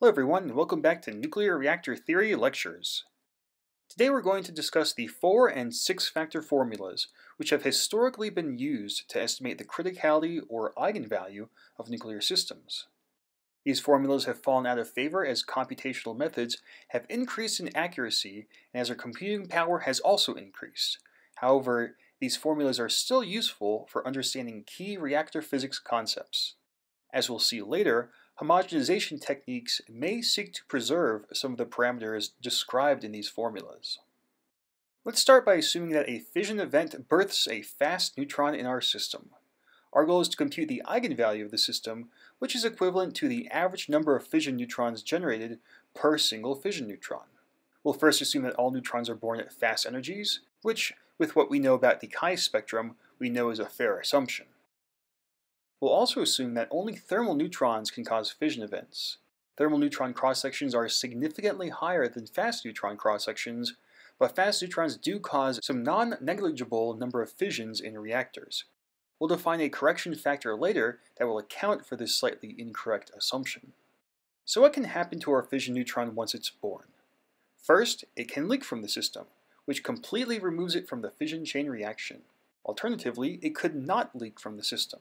Hello everyone and welcome back to Nuclear Reactor Theory Lectures. Today we're going to discuss the 4 and 6 factor formulas, which have historically been used to estimate the criticality or eigenvalue of nuclear systems. These formulas have fallen out of favor as computational methods have increased in accuracy and as our computing power has also increased. However, these formulas are still useful for understanding key reactor physics concepts. As we'll see later, homogenization techniques may seek to preserve some of the parameters described in these formulas. Let's start by assuming that a fission event births a fast neutron in our system. Our goal is to compute the eigenvalue of the system, which is equivalent to the average number of fission neutrons generated per single fission neutron. We'll first assume that all neutrons are born at fast energies, which, with what we know about the chi spectrum, we know is a fair assumption. We'll also assume that only thermal neutrons can cause fission events. Thermal neutron cross-sections are significantly higher than fast neutron cross-sections, but fast neutrons do cause some non-negligible number of fissions in reactors. We'll define a correction factor later that will account for this slightly incorrect assumption. So what can happen to our fission neutron once it's born? First, it can leak from the system, which completely removes it from the fission chain reaction. Alternatively, it could not leak from the system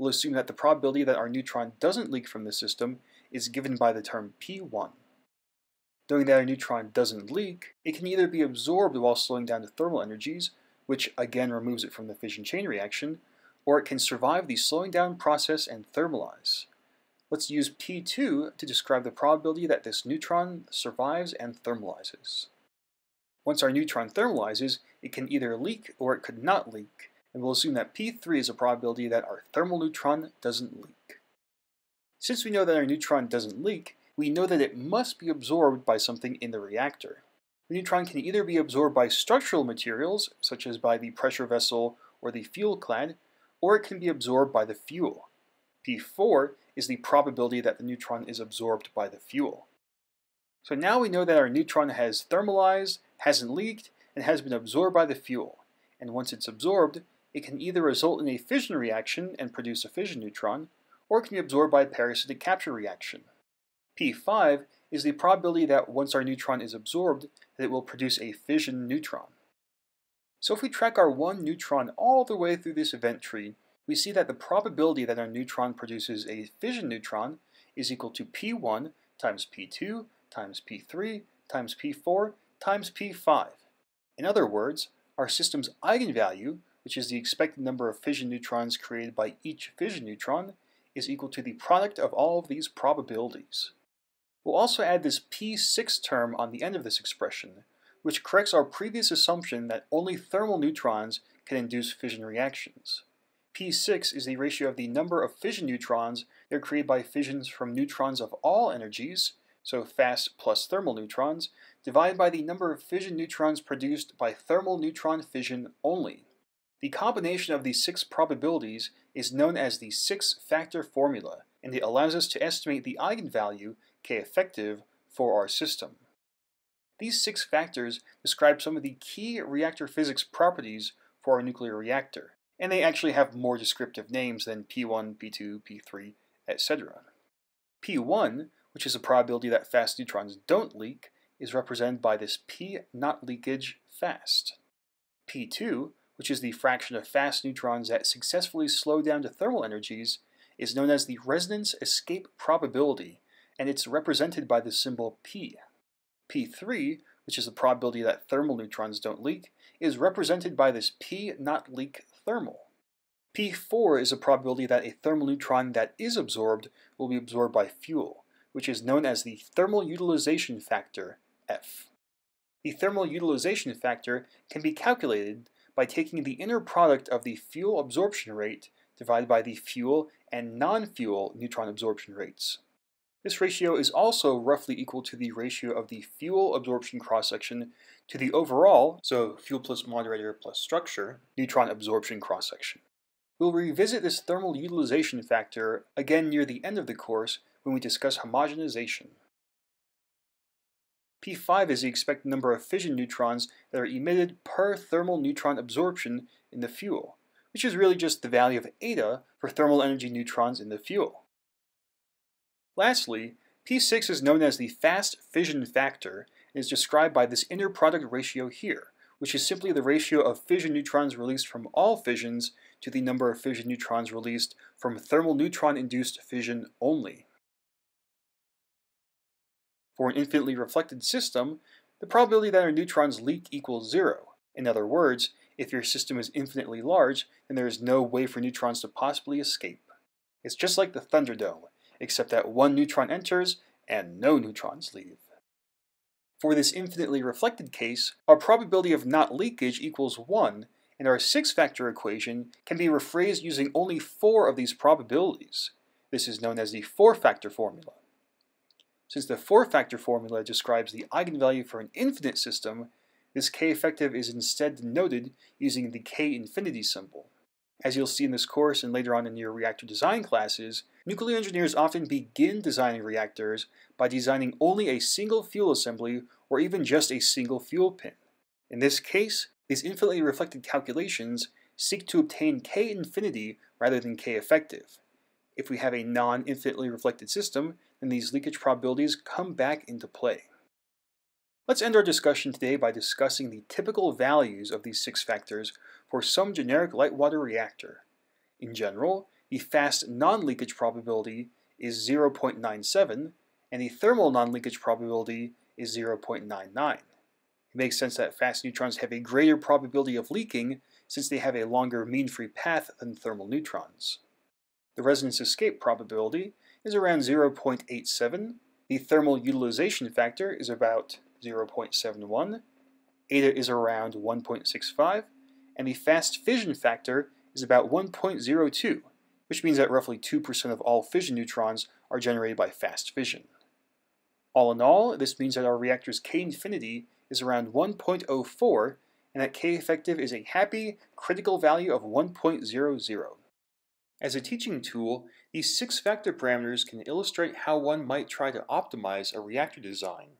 we'll assume that the probability that our neutron doesn't leak from the system is given by the term P1. Knowing that a neutron doesn't leak, it can either be absorbed while slowing down to thermal energies, which again removes it from the fission chain reaction, or it can survive the slowing down process and thermalize. Let's use P2 to describe the probability that this neutron survives and thermalizes. Once our neutron thermalizes, it can either leak or it could not leak, and we'll assume that P3 is a probability that our thermal neutron doesn't leak. Since we know that our neutron doesn't leak, we know that it must be absorbed by something in the reactor. The neutron can either be absorbed by structural materials, such as by the pressure vessel or the fuel clad, or it can be absorbed by the fuel. P4 is the probability that the neutron is absorbed by the fuel. So now we know that our neutron has thermalized, hasn't leaked, and has been absorbed by the fuel. And once it's absorbed, it can either result in a fission reaction and produce a fission neutron, or it can be absorbed by a parasitic capture reaction. P5 is the probability that once our neutron is absorbed, that it will produce a fission neutron. So if we track our one neutron all the way through this event tree, we see that the probability that our neutron produces a fission neutron is equal to P1 times P2 times P3 times P4 times P5. In other words, our system's eigenvalue, which is the expected number of fission neutrons created by each fission neutron, is equal to the product of all of these probabilities. We'll also add this P6 term on the end of this expression, which corrects our previous assumption that only thermal neutrons can induce fission reactions. P6 is the ratio of the number of fission neutrons that are created by fissions from neutrons of all energies, so fast plus thermal neutrons, divided by the number of fission neutrons produced by thermal neutron fission only. The combination of these six probabilities is known as the six-factor formula, and it allows us to estimate the eigenvalue, k effective, for our system. These six factors describe some of the key reactor physics properties for our nuclear reactor, and they actually have more descriptive names than P1, P2, P3, etc. P1, which is the probability that fast neutrons don't leak, is represented by this P not leakage fast. P2, which is the fraction of fast neutrons that successfully slow down to thermal energies, is known as the resonance escape probability, and it's represented by the symbol P. P3, which is the probability that thermal neutrons don't leak, is represented by this P not leak thermal. P4 is a probability that a thermal neutron that is absorbed will be absorbed by fuel, which is known as the thermal utilization factor, F. The thermal utilization factor can be calculated by taking the inner product of the fuel absorption rate divided by the fuel and non-fuel neutron absorption rates. This ratio is also roughly equal to the ratio of the fuel absorption cross-section to the overall, so fuel plus moderator plus structure, neutron absorption cross-section. We'll revisit this thermal utilization factor again near the end of the course when we discuss homogenization. P5 is the expected number of fission neutrons that are emitted per thermal neutron absorption in the fuel, which is really just the value of eta for thermal energy neutrons in the fuel. Lastly, P6 is known as the fast fission factor and is described by this inner product ratio here, which is simply the ratio of fission neutrons released from all fissions to the number of fission neutrons released from thermal neutron-induced fission only. For an infinitely reflected system, the probability that our neutrons leak equals zero. In other words, if your system is infinitely large, then there is no way for neutrons to possibly escape. It's just like the Thunderdome, except that one neutron enters and no neutrons leave. For this infinitely reflected case, our probability of not leakage equals 1, and our six-factor equation can be rephrased using only four of these probabilities. This is known as the four-factor formula. Since the four-factor formula describes the eigenvalue for an infinite system, this k effective is instead denoted using the k infinity symbol. As you'll see in this course and later on in your reactor design classes, nuclear engineers often begin designing reactors by designing only a single fuel assembly or even just a single fuel pin. In this case, these infinitely reflected calculations seek to obtain k infinity rather than k effective. If we have a non-infinitely reflected system, and these leakage probabilities come back into play. Let's end our discussion today by discussing the typical values of these six factors for some generic light water reactor. In general, the fast non-leakage probability is 0.97 and the thermal non-leakage probability is 0.99. It makes sense that fast neutrons have a greater probability of leaking since they have a longer mean-free path than thermal neutrons. The resonance escape probability is around 0.87. The thermal utilization factor is about 0.71. Eta is around 1.65. And the fast fission factor is about 1.02, which means that roughly 2% of all fission neutrons are generated by fast fission. All in all, this means that our reactor's K infinity is around 1.04 and that K effective is a happy critical value of 1.00. As a teaching tool, these six factor parameters can illustrate how one might try to optimize a reactor design.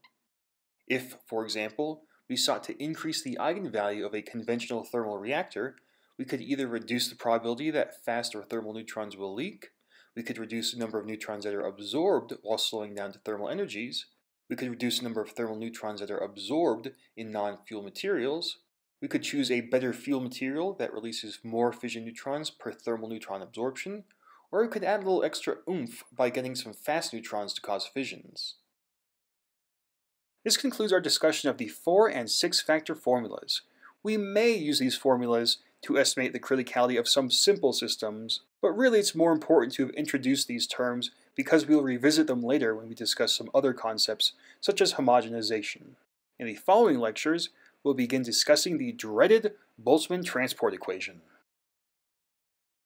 If, for example, we sought to increase the eigenvalue of a conventional thermal reactor, we could either reduce the probability that fast or thermal neutrons will leak, we could reduce the number of neutrons that are absorbed while slowing down to thermal energies, we could reduce the number of thermal neutrons that are absorbed in non-fuel materials, we could choose a better fuel material that releases more fission neutrons per thermal neutron absorption, or we could add a little extra oomph by getting some fast neutrons to cause fissions. This concludes our discussion of the 4 and 6 factor formulas. We may use these formulas to estimate the criticality of some simple systems, but really it's more important to have introduced these terms because we'll revisit them later when we discuss some other concepts, such as homogenization. In the following lectures, we'll begin discussing the dreaded Boltzmann transport equation.